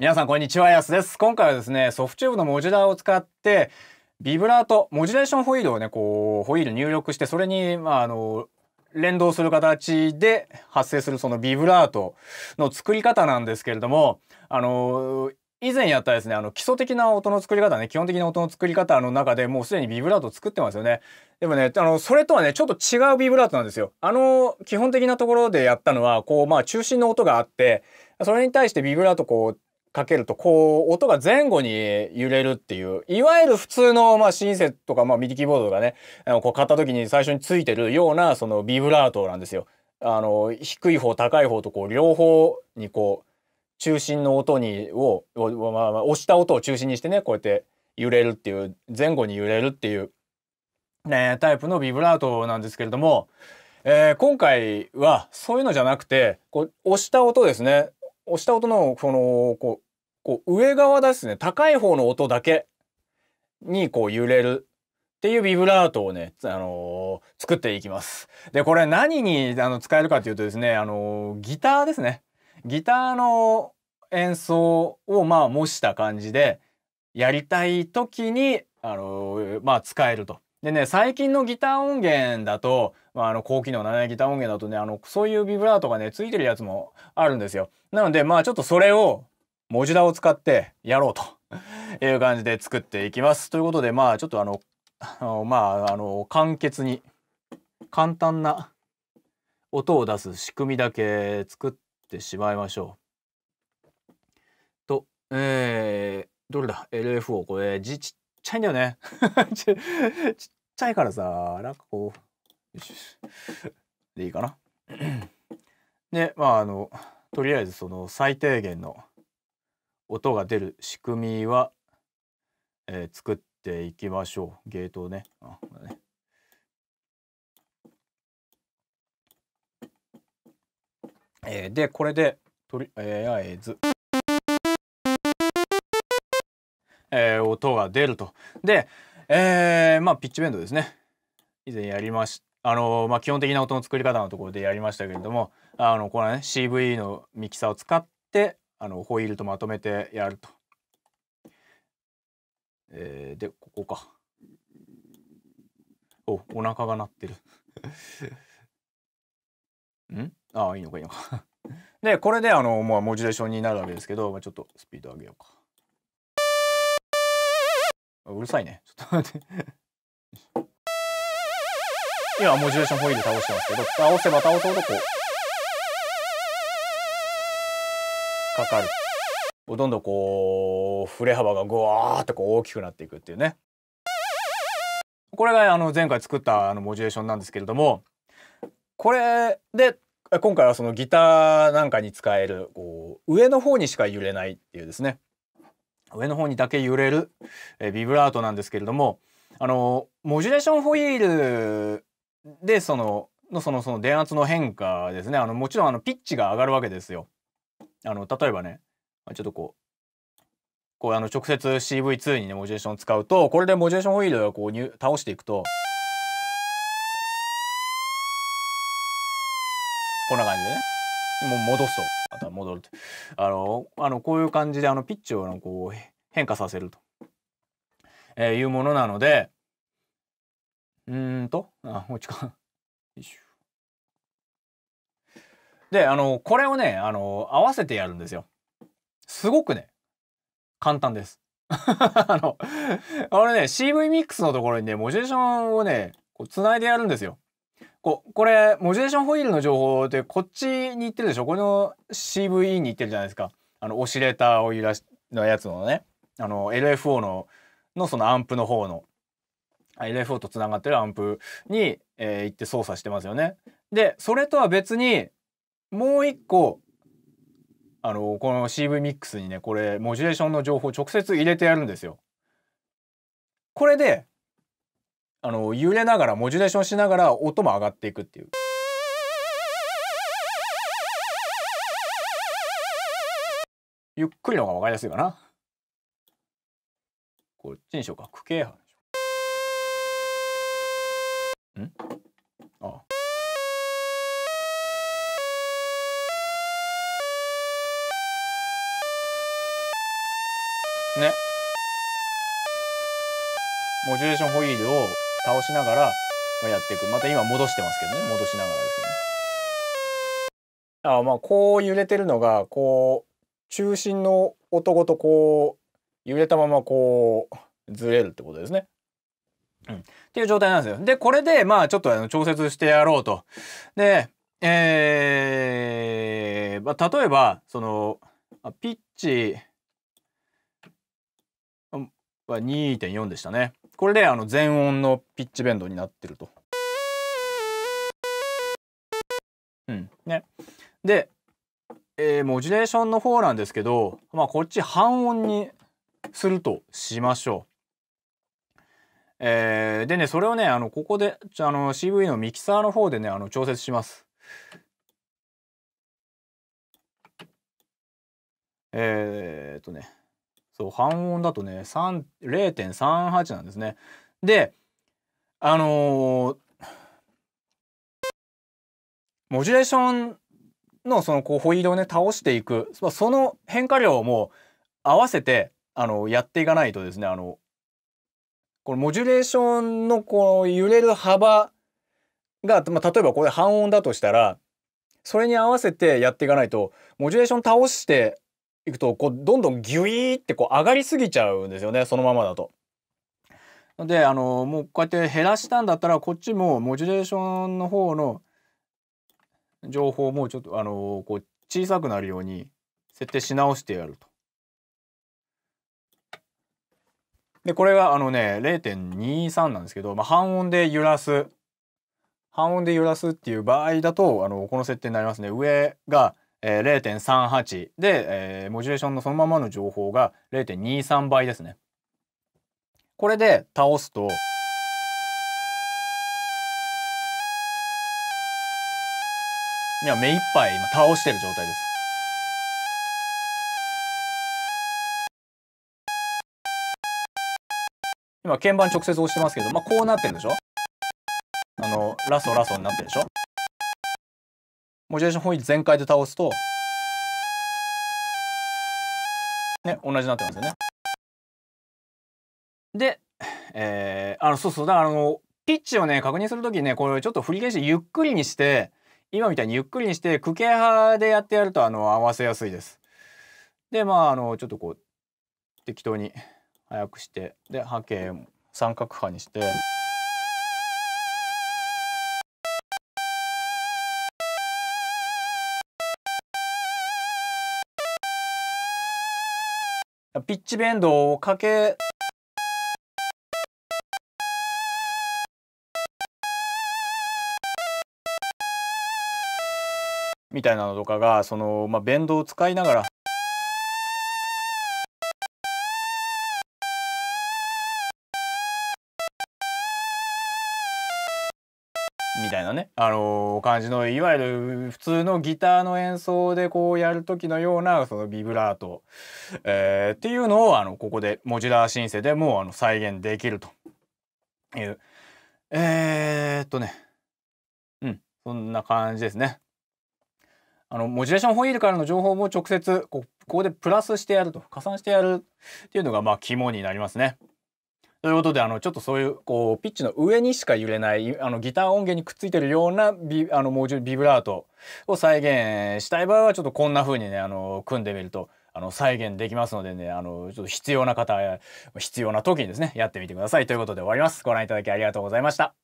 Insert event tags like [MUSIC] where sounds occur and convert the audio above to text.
皆さんこんにちは、やすです。今回はですね、ソフチューブのモジュラーを使って、ビブラート、モジュレーションホイールをね、こう、ホイール入力して、それに、まあ、あの、連動する形で発生するそのビブラートの作り方なんですけれども、あの、以前やったですね、あの、基礎的な音の作り方ね、基本的な音の作り方の中でもうすでにビブラート作ってますよね。でもね、あの、それとはね、ちょっと違うビブラートなんですよ。あの、基本的なところでやったのは、こう、まあ、中心の音があって、それに対してビブラートこう、かけるとこう音が前後に揺れるっていういわゆる普通のまあシンセとかまあミディキーボードがねこう買った時に最初についてるようなそのビブラートなんですよ。あの低い方高い方とこう両方にこう中心の音にを、まあ、押した音を中心にしてねこうやって揺れるっていう前後に揺れるっていう、ね、タイプのビブラートなんですけれども、えー、今回はそういうのじゃなくてこう押した音ですね押した音のこのこうこう上側ですね高い方の音だけにこう揺れるっていうビブラートをね、あのー、作っていきます。で、これ何にあの使えるかというとですね、あのー、ギターですね。ギターの演奏をまあ模した感じでやりたい時に、あのー、まあ使えると。でね最近のギター音源だと、まあ、あの高機能なギター音源だとねあのそういうビブラートがねついてるやつもあるんですよ。なのでまあちょっとそれを文字ダを使ってやろうと [LAUGHS] いう感じで作っていきます。ということでまあちょっとあのまああの簡潔に簡単な音を出す仕組みだけ作ってしまいましょう。とえー、どれだ ?LFO これ自ちっちゃいんだよねち。ちっちゃいからさ、なんかこう、でいいかな。で、まああの、とりあえずその最低限の音が出る仕組みは、えー、作っていきましょう。ゲートをね。あねえー、で、これで、とりあえず。えー、音が出ると。で、えー、まあピッチベンドですね。以前やりました。あのまあ、基本的な音の作り方のところでやりましたけれどもあのこの、ね、CVE のミキサーを使ってあのホイールとまとめてやると。えー、でここか。おお腹が鳴ってる。[LAUGHS] んああいいのかいいのか [LAUGHS] でこれであの、もうモジュレーションになるわけですけど、まあ、ちょっとスピード上げようか。うるさいね。ちょっと待って今モジュレーションホイール倒してますけど、倒せば倒そうとこう、かかる。どんどんこう、振れ幅がぐわーってこう大きくなっていくっていうね。これがあの前回作ったあのモジュレーションなんですけれども、これで今回はそのギターなんかに使えるこう上の方にしか揺れないっていうですね上の方にだけ揺れる、えビブラートなんですけれどもあのモジュレーションホイールでそののそのその電圧の変化ですねあのもちろんあのピッチが上がるわけですよ。あの例えばねちょっとこうこうあの直接 CV2 にねモジュレーション使うとこれでモジュレーションホイールをこう倒していくとこんな感じでねもう戻すと。また戻るとあのあのこういう感じであのピッチをのこう変化させると、えー、いうものなのでうんとあ落ちかであのこれをねあの合わせてやるんですよすごくね簡単です [LAUGHS] あのあれね CV ミックスのところにねモジュレーションをねこう繋いでやるんですよここれモジュレーションホイールの情報でこっちに行ってるでしょこの CVE に行ってるじゃないですかあのオシレーターを揺らしのやつのねあの LFO ののそのアンプの方の LFO とつながってるアンプに、えー、行って操作してますよね。でそれとは別にもう一個あのこの CV ミックスにねこれモジュレーションの情報を直接入れてやるんですよ。これであの揺れながらモジュレーションしながら音も上がっていくっていう。ゆっくりの方が分かりやすいかな。こっちにしようか。区形波でしょ。んああ。ね。モジュレーションホイールを倒しながらやっていくまた今戻してますけどね戻しながらですけどね。あまあこう揺れてるのがこう中心の音ごとこう揺れたままこうずれるってことですね。うん、っていう状態なんですよ。でこれでまあちょっとあの調節してやろうと。でえーまあ、例えばそのピッチは2.4でしたね。これであの全音のピッチベンドになってると。うん。ね。で、えー、モジュレーションの方なんですけど、まあ、こっち半音にするとしましょう。えー、でね、それをね、あの、ここで、あの、CV のミキサーの方でね、あの、調節します。えー、っとね。そう半音だとね0.38なんですね。であのー、モジュレーションのそのこうホイールをね倒していくその変化量も合わせてあのやっていかないとですねあのこのモジュレーションのこう揺れる幅が、まあ、例えばこれ半音だとしたらそれに合わせてやっていかないとモジュレーション倒していくとこうどんどんギュイーってこう上がりすぎちゃうんですよねそのままだと。であのもうこうやって減らしたんだったらこっちもモジュレーションの方の情報もちょっとあのこう小さくなるように設定し直してやると。でこれがあのね0.23なんですけど、まあ、半音で揺らす半音で揺らすっていう場合だとあのこの設定になりますね。上がえー、0.38で、えー、モジュレーションのそのままの情報が0.23倍ですね。これで倒すと。いや、目いっぱい今倒してる状態です。今鍵盤直接押してますけど、まあ、こうなってるでしょあの、ラソラソになってるでしょモチベーション本位全開で倒すと、ね、同じになってますよね。で、えー、あの、そうそう、だからあの、ピッチをね、確認する時にね、これちょっと振り返してゆっくりにして、今みたいにゆっくりにして、区形派でやってやると、あの、合わせやすいです。で、まあ、あの、ちょっとこう、適当に速くして、で、波形三角波にして。ピッチベンドをかけみたいなのとかがその、まあ、ベンドを使いながらみたいなね、あのー、感じのいわゆる普通のギターの演奏でこうやる時のようなそのビブラート、えー、っていうのをあのここでモジュラーシンセでもうあの再現できるという。えー、っとねうんそんな感じですね。あのモジュレーションホイールからの情報も直接ここでプラスしてやると加算してやるっていうのがまあ肝になりますね。ということであのちょっとそういうこうピッチの上にしか揺れないあのギター音源にくっついてるようなビあのモジュビブラートを再現したい場合はちょっとこんな風にねあの組んでみるとあの再現できますのでねあのちょっと必要な方必要な時にですねやってみてくださいということで終わります。ご覧いただきありがとうございました。